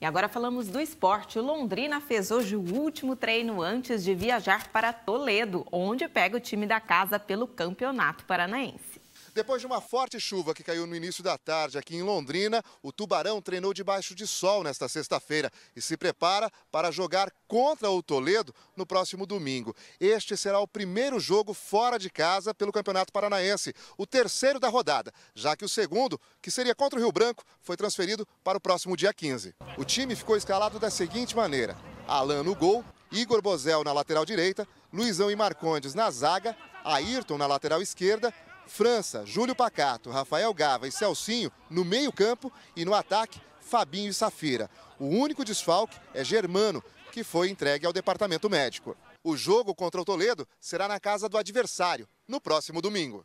E agora falamos do esporte. O Londrina fez hoje o último treino antes de viajar para Toledo, onde pega o time da casa pelo Campeonato Paranaense. Depois de uma forte chuva que caiu no início da tarde aqui em Londrina, o Tubarão treinou debaixo de sol nesta sexta-feira e se prepara para jogar contra o Toledo no próximo domingo. Este será o primeiro jogo fora de casa pelo Campeonato Paranaense, o terceiro da rodada, já que o segundo, que seria contra o Rio Branco, foi transferido para o próximo dia 15. O time ficou escalado da seguinte maneira: Alan no gol, Igor Bozel na lateral direita, Luizão e Marcondes na zaga, Ayrton na lateral esquerda, França, Júlio Pacato, Rafael Gava e Celcinho no meio-campo e no ataque, Fabinho e Safira. O único desfalque é Germano, que foi entregue ao departamento médico. O jogo contra o Toledo será na casa do adversário, no próximo domingo.